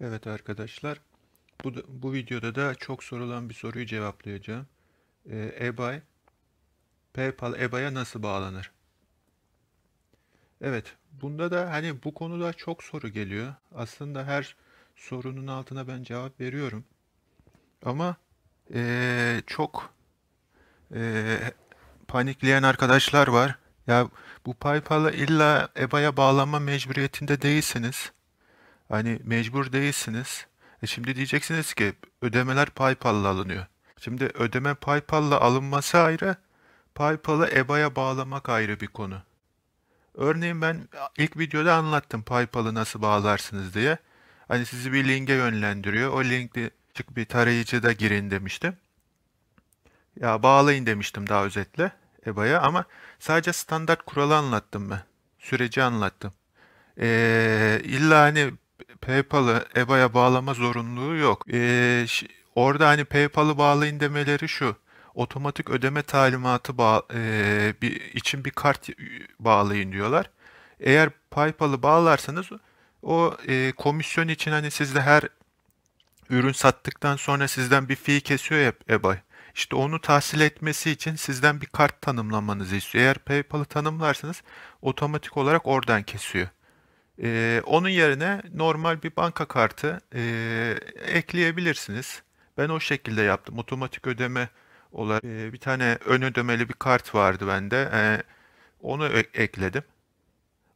Evet arkadaşlar, bu, bu videoda da çok sorulan bir soruyu cevaplayacağım. Ee, eBay, PayPal eBay'a nasıl bağlanır? Evet, bunda da hani bu konuda çok soru geliyor. Aslında her sorunun altına ben cevap veriyorum. Ama ee, çok ee, panikleyen arkadaşlar var. Ya bu PayPal'a illa eBay'a bağlanma mecburiyetinde değilsiniz. Hani mecbur değilsiniz. E şimdi diyeceksiniz ki ödemeler PayPal'la alınıyor. Şimdi ödeme PayPal'la alınması ayrı, PayPal'ı EBA'ya bağlamak ayrı bir konu. Örneğin ben ilk videoda anlattım PayPal'ı nasıl bağlarsınız diye. Hani sizi bir linke yönlendiriyor. O linkli çık bir tarayıcıda girin demiştim. Ya bağlayın demiştim daha özetle EBA'ya ama sadece standart kuralı anlattım ben. Süreci anlattım. Ee, illa hani PayPal'ı EBA'ya bağlama zorunluluğu yok. Ee, orada hani PayPal'ı bağlayın demeleri şu. Otomatik ödeme talimatı bağ, e, bir, için bir kart bağlayın diyorlar. Eğer PayPal'ı bağlarsanız o e, komisyon için hani sizde her ürün sattıktan sonra sizden bir fee kesiyor ya eBay. İşte onu tahsil etmesi için sizden bir kart tanımlamanızı istiyor. Eğer PayPal'ı tanımlarsanız otomatik olarak oradan kesiyor. E, onun yerine normal bir banka kartı e, ekleyebilirsiniz. Ben o şekilde yaptım. Otomatik ödeme olarak e, bir tane ön ödemeli bir kart vardı bende. E, onu e- ekledim.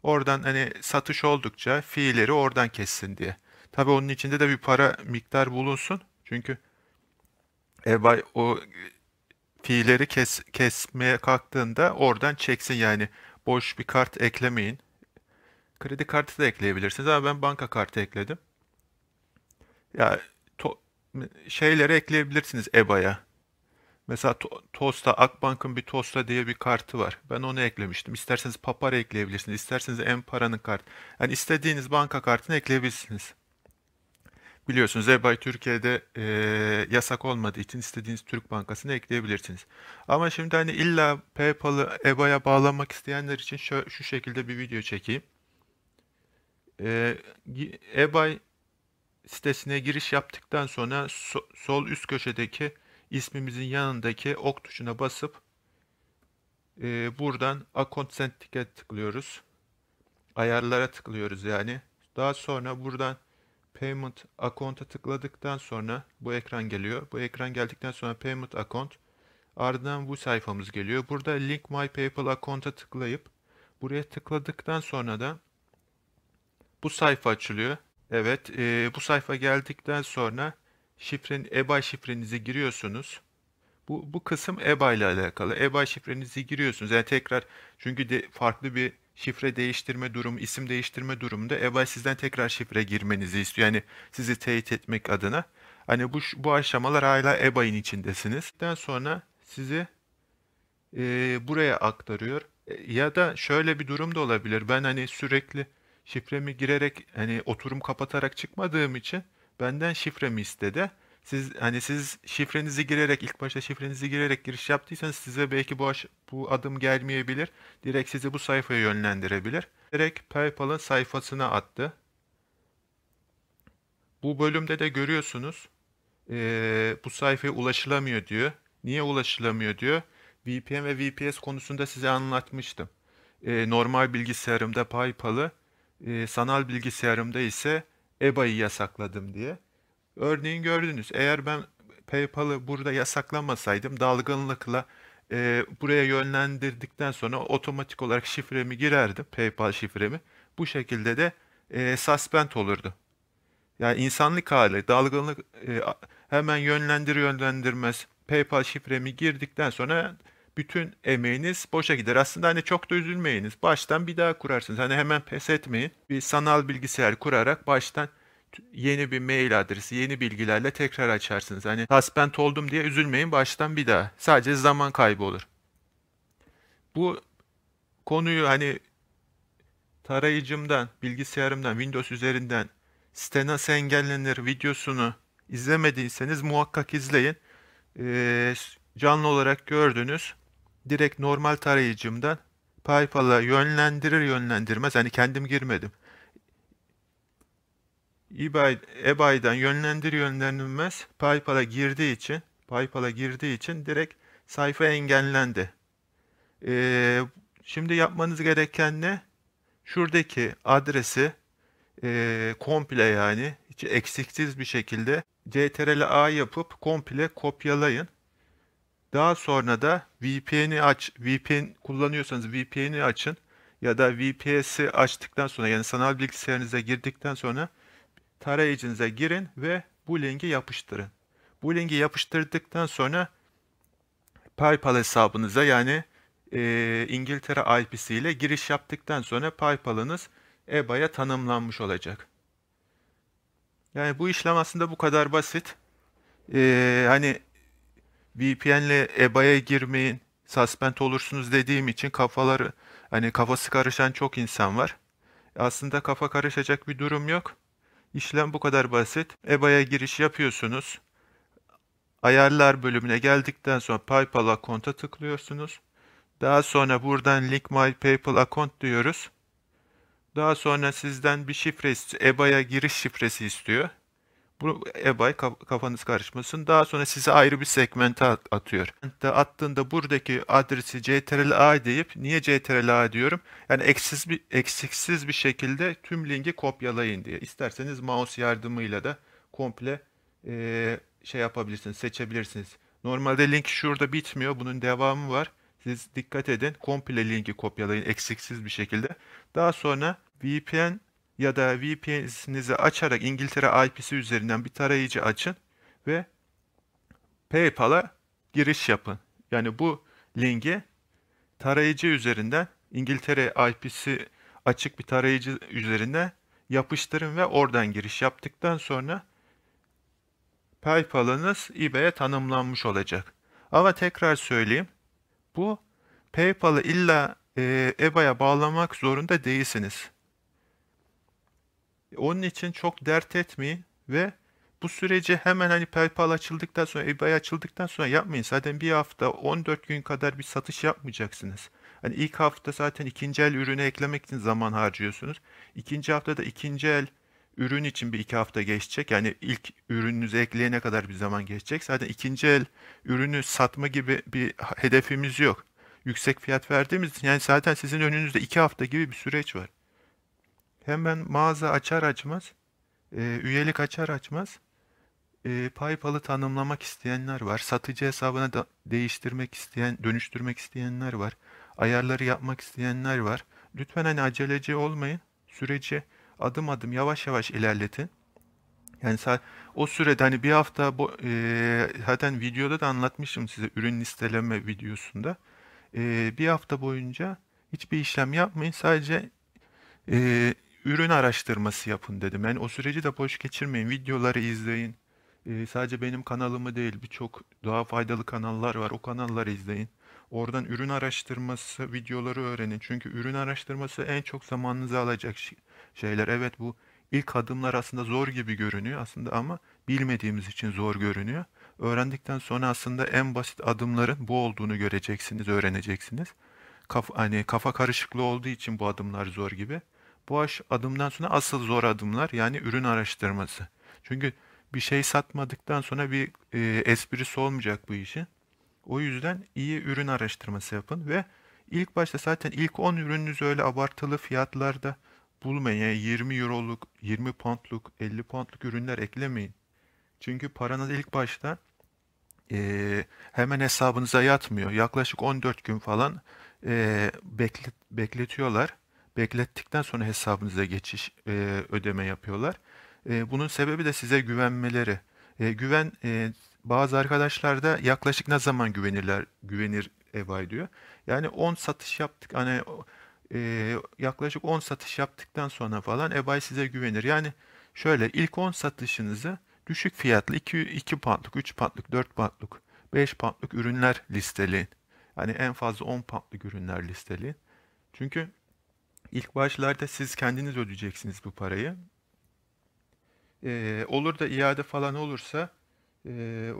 Oradan hani satış oldukça fiilleri oradan kessin diye. Tabii onun içinde de bir para miktar bulunsun. Çünkü eBay o fiilleri kes, kesmeye kalktığında oradan çeksin yani. Boş bir kart eklemeyin. Kredi kartı da ekleyebilirsiniz ama ben banka kartı ekledim. Ya to- şeyleri ekleyebilirsiniz EBA'ya. Mesela to- Tosta, Akbank'ın bir Tosta diye bir kartı var. Ben onu eklemiştim. İsterseniz Papara ekleyebilirsiniz. isterseniz Empara'nın kartı. Yani istediğiniz banka kartını ekleyebilirsiniz. Biliyorsunuz EBA Türkiye'de e, yasak olmadığı için istediğiniz Türk Bankası'nı ekleyebilirsiniz. Ama şimdi hani illa PayPal'ı EBA'ya bağlamak isteyenler için şu, şu şekilde bir video çekeyim. Ee, ebay sitesine giriş yaptıktan sonra sol üst köşedeki ismimizin yanındaki ok tuşuna basıp e, buradan account sentike tıklıyoruz. Ayarlara tıklıyoruz yani. Daha sonra buradan payment account'a tıkladıktan sonra bu ekran geliyor. Bu ekran geldikten sonra payment account ardından bu sayfamız geliyor. Burada link my paypal account'a tıklayıp buraya tıkladıktan sonra da bu sayfa açılıyor. Evet e, bu sayfa geldikten sonra şifren, eBay şifrenizi giriyorsunuz. Bu, bu kısım EBA ile alakalı. eBay şifrenizi giriyorsunuz. Yani tekrar çünkü de farklı bir şifre değiştirme durumu, isim değiştirme durumunda eBay sizden tekrar şifre girmenizi istiyor. Yani sizi teyit etmek adına. Hani bu, bu aşamalar hala eBay'in içindesiniz. Daha sonra sizi e, buraya aktarıyor. E, ya da şöyle bir durum da olabilir. Ben hani sürekli şifremi girerek hani oturum kapatarak çıkmadığım için benden şifremi istedi. Siz hani siz şifrenizi girerek ilk başta şifrenizi girerek giriş yaptıysanız size belki bu aş- bu adım gelmeyebilir. Direkt sizi bu sayfaya yönlendirebilir. Direkt PayPal'ın sayfasına attı. Bu bölümde de görüyorsunuz ee, bu sayfaya ulaşılamıyor diyor. Niye ulaşılamıyor diyor. VPN ve VPS konusunda size anlatmıştım. Ee, normal bilgisayarımda PayPal'ı e, sanal bilgisayarımda ise EBA'yı yasakladım diye. Örneğin gördünüz eğer ben PayPal'ı burada yasaklamasaydım dalgınlıkla e, buraya yönlendirdikten sonra otomatik olarak şifremi girerdim PayPal şifremi. Bu şekilde de e, suspend olurdu. Yani insanlık hali, dalgınlık e, hemen yönlendir yönlendirmez PayPal şifremi girdikten sonra bütün emeğiniz boşa gider. Aslında hani çok da üzülmeyiniz. Baştan bir daha kurarsınız. Hani hemen pes etmeyin. Bir sanal bilgisayar kurarak baştan yeni bir mail adresi, yeni bilgilerle tekrar açarsınız. Hani suspend oldum diye üzülmeyin baştan bir daha. Sadece zaman kaybı olur. Bu konuyu hani tarayıcımdan, bilgisayarımdan, Windows üzerinden site nasıl engellenir videosunu izlemediyseniz muhakkak izleyin. Ee, canlı olarak gördünüz direkt normal tarayıcımdan PayPal'a yönlendirir yönlendirmez hani kendim girmedim. eBay, eBay'dan yönlendir yönlendirmez PayPal'a girdiği için PayPal'a girdiği için direkt sayfa engellendi. Ee, şimdi yapmanız gereken ne? Şuradaki adresi e, komple yani hiç eksiksiz bir şekilde CTRL A yapıp komple kopyalayın. Daha sonra da VPN'i aç, VPN kullanıyorsanız VPN'i açın ya da VPS'i açtıktan sonra yani sanal bilgisayarınıza girdikten sonra tarayıcınıza girin ve bu linki yapıştırın. Bu linki yapıştırdıktan sonra PayPal hesabınıza yani e, İngiltere IP'si ile giriş yaptıktan sonra PayPal'ınız EBA'ya tanımlanmış olacak. Yani bu işlem aslında bu kadar basit. E, hani VPN ile EBA'ya girmeyin, suspend olursunuz dediğim için kafaları hani kafası karışan çok insan var. Aslında kafa karışacak bir durum yok. İşlem bu kadar basit. EBA'ya giriş yapıyorsunuz. Ayarlar bölümüne geldikten sonra PayPal account'a tıklıyorsunuz. Daha sonra buradan link my PayPal account diyoruz. Daha sonra sizden bir şifre istiyor. EBA'ya giriş şifresi istiyor. Bu eBay kafanız karışmasın. Daha sonra size ayrı bir segmente atıyor. Attığında buradaki adresi CTRL-A deyip niye CTRL-A diyorum? Yani eksiz bir, eksiksiz bir şekilde tüm linki kopyalayın diye. İsterseniz mouse yardımıyla da komple e, şey yapabilirsiniz, seçebilirsiniz. Normalde link şurada bitmiyor. Bunun devamı var. Siz dikkat edin. Komple linki kopyalayın eksiksiz bir şekilde. Daha sonra VPN ya da VPN'inizi açarak İngiltere IP'si üzerinden bir tarayıcı açın ve PayPal'a giriş yapın. Yani bu linki tarayıcı üzerinden İngiltere IP'si açık bir tarayıcı üzerine yapıştırın ve oradan giriş yaptıktan sonra PayPal'ınız eBay'e tanımlanmış olacak. Ama tekrar söyleyeyim. Bu PayPal'ı illa e, EBA'ya bağlamak zorunda değilsiniz. Onun için çok dert etmeyin ve bu süreci hemen hani PayPal açıldıktan sonra, eBay açıldıktan sonra yapmayın. Zaten bir hafta 14 gün kadar bir satış yapmayacaksınız. Hani ilk hafta zaten ikinci el ürünü eklemek için zaman harcıyorsunuz. İkinci haftada ikinci el ürün için bir iki hafta geçecek. Yani ilk ürününüzü ekleyene kadar bir zaman geçecek. Zaten ikinci el ürünü satma gibi bir hedefimiz yok. Yüksek fiyat verdiğimiz yani zaten sizin önünüzde iki hafta gibi bir süreç var hemen mağaza açar açmaz, e, üyelik açar açmaz e, PayPal'ı tanımlamak isteyenler var. Satıcı hesabına da değiştirmek isteyen, dönüştürmek isteyenler var. Ayarları yapmak isteyenler var. Lütfen hani aceleci olmayın. Süreci adım adım yavaş yavaş ilerletin. Yani o sürede hani bir hafta bu e, zaten videoda da anlatmışım size ürün listeleme videosunda. E, bir hafta boyunca hiçbir işlem yapmayın. Sadece e, ürün araştırması yapın dedim. Yani o süreci de boş geçirmeyin. Videoları izleyin. E, sadece benim kanalımı değil birçok daha faydalı kanallar var. O kanalları izleyin. Oradan ürün araştırması videoları öğrenin. Çünkü ürün araştırması en çok zamanınızı alacak şeyler. Evet bu ilk adımlar aslında zor gibi görünüyor aslında ama bilmediğimiz için zor görünüyor. Öğrendikten sonra aslında en basit adımların bu olduğunu göreceksiniz, öğreneceksiniz. Kafa, hani kafa karışıklığı olduğu için bu adımlar zor gibi. Bu aş adımdan sonra asıl zor adımlar yani ürün araştırması. Çünkü bir şey satmadıktan sonra bir e, esprisi olmayacak bu işin. O yüzden iyi ürün araştırması yapın ve ilk başta zaten ilk 10 ürününüzü öyle abartılı fiyatlarda bulmayın. Yani 20 euroluk, 20 poundluk, 50 poundluk ürünler eklemeyin. Çünkü paranız ilk başta e, hemen hesabınıza yatmıyor. Yaklaşık 14 gün falan e, beklet, bekletiyorlar beklettikten sonra hesabınıza geçiş e, ödeme yapıyorlar. E, bunun sebebi de size güvenmeleri. E, güven e, bazı arkadaşlar da yaklaşık ne zaman güvenirler güvenir Evay diyor. Yani 10 satış yaptık hani e, yaklaşık 10 satış yaptıktan sonra falan Ebay size güvenir. Yani şöyle ilk 10 satışınızı düşük fiyatlı 2, 2 poundluk, 3 poundluk, 4 poundluk, 5 poundluk ürünler listeleyin. Yani en fazla 10 poundluk ürünler listeleyin. Çünkü İlk başlarda siz kendiniz ödeyeceksiniz bu parayı. Ee, olur da iade falan olursa e,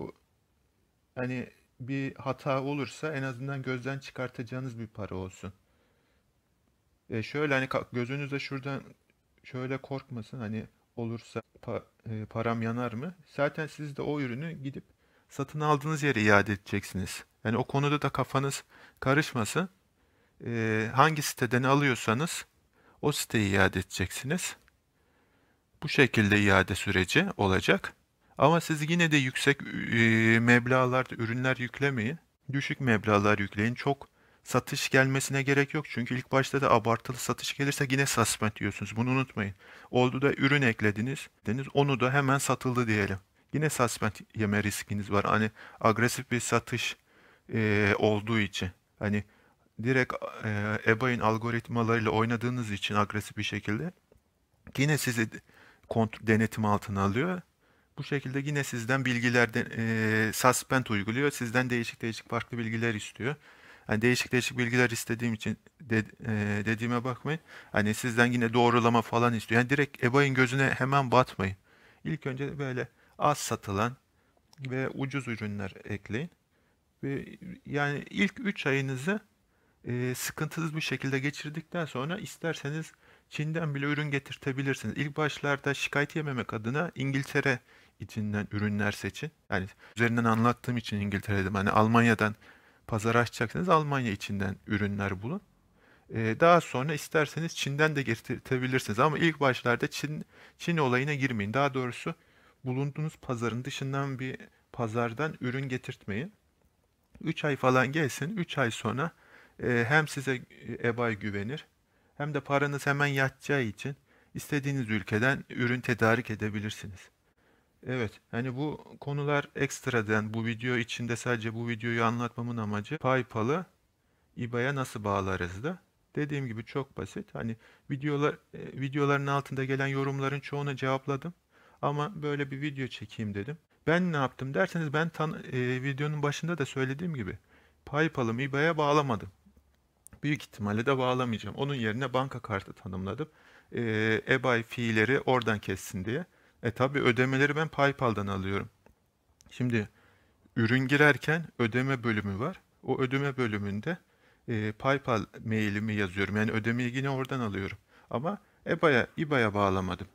hani bir hata olursa en azından gözden çıkartacağınız bir para olsun. E şöyle hani gözünüzde şuradan şöyle korkmasın hani olursa pa, e, param yanar mı? Zaten siz de o ürünü gidip satın aldığınız yere iade edeceksiniz. Yani o konuda da kafanız karışmasın e, hangi siteden alıyorsanız o siteyi iade edeceksiniz. Bu şekilde iade süreci olacak. Ama siz yine de yüksek e, meblağlarda ürünler yüklemeyin. Düşük meblağlar yükleyin. Çok satış gelmesine gerek yok. Çünkü ilk başta da abartılı satış gelirse yine suspend diyorsunuz. Bunu unutmayın. Oldu da ürün eklediniz. Deniz onu da hemen satıldı diyelim. Yine suspend yeme riskiniz var. Hani agresif bir satış e, olduğu için. Hani direkt e, EBA'in algoritmalarıyla oynadığınız için agresif bir şekilde yine sizi kont- denetim altına alıyor. Bu şekilde yine sizden bilgilerden e, suspend uyguluyor. Sizden değişik değişik farklı bilgiler istiyor. Yani değişik değişik bilgiler istediğim için de, e, dediğime bakmayın. Hani sizden yine doğrulama falan istiyor. Yani direkt EBA'in gözüne hemen batmayın. İlk önce böyle az satılan ve ucuz ürünler ekleyin. Ve yani ilk 3 ayınızı e, sıkıntısız bir şekilde geçirdikten sonra isterseniz Çin'den bile ürün getirtebilirsiniz. İlk başlarda şikayet yememek adına İngiltere içinden ürünler seçin. Yani üzerinden anlattığım için İngiltere dedim. Hani Almanya'dan pazar açacaksınız Almanya içinden ürünler bulun. Ee, daha sonra isterseniz Çin'den de getirtebilirsiniz ama ilk başlarda Çin Çin olayına girmeyin. Daha doğrusu bulunduğunuz pazarın dışından bir pazardan ürün getirtmeyin. 3 ay falan gelsin. 3 ay sonra ee, hem size e, ebay güvenir hem de paranız hemen yatacağı için istediğiniz ülkeden ürün tedarik edebilirsiniz. Evet, hani bu konular ekstradan bu video içinde sadece bu videoyu anlatmamın amacı PayPal'ı IBA'ya nasıl bağlarız da. Dediğim gibi çok basit. Hani videolar e, videoların altında gelen yorumların çoğuna cevapladım. Ama böyle bir video çekeyim dedim. Ben ne yaptım derseniz ben tan e, videonun başında da söylediğim gibi PayPal'ımı IBA'ya bağlamadım büyük ihtimalle de bağlamayacağım. Onun yerine banka kartı tanımladım. E, ee, eBay fiilleri oradan kessin diye. E tabi ödemeleri ben PayPal'dan alıyorum. Şimdi ürün girerken ödeme bölümü var. O ödeme bölümünde e, PayPal mailimi yazıyorum. Yani ödemeyi yine oradan alıyorum. Ama EBA'ya, İBA'ya bağlamadım.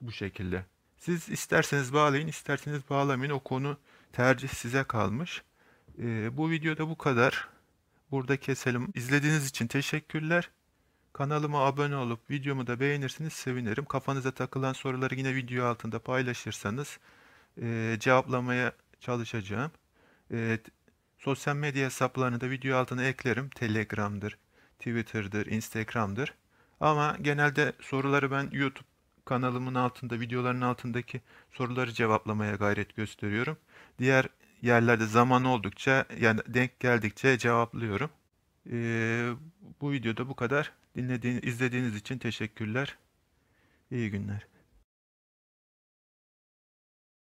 Bu şekilde. Siz isterseniz bağlayın, isterseniz bağlamayın. O konu tercih size kalmış. E, bu videoda bu kadar burada keselim. İzlediğiniz için teşekkürler. Kanalıma abone olup videomu da beğenirsiniz sevinirim. Kafanıza takılan soruları yine video altında paylaşırsanız e, cevaplamaya çalışacağım. E, sosyal medya hesaplarını da video altına eklerim. Telegram'dır, Twitter'dır, Instagram'dır. Ama genelde soruları ben YouTube kanalımın altında, videoların altındaki soruları cevaplamaya gayret gösteriyorum. Diğer yerlerde zaman oldukça yani denk geldikçe cevaplıyorum. Ee, bu videoda bu kadar. Dinlediğiniz, izlediğiniz için teşekkürler. İyi günler.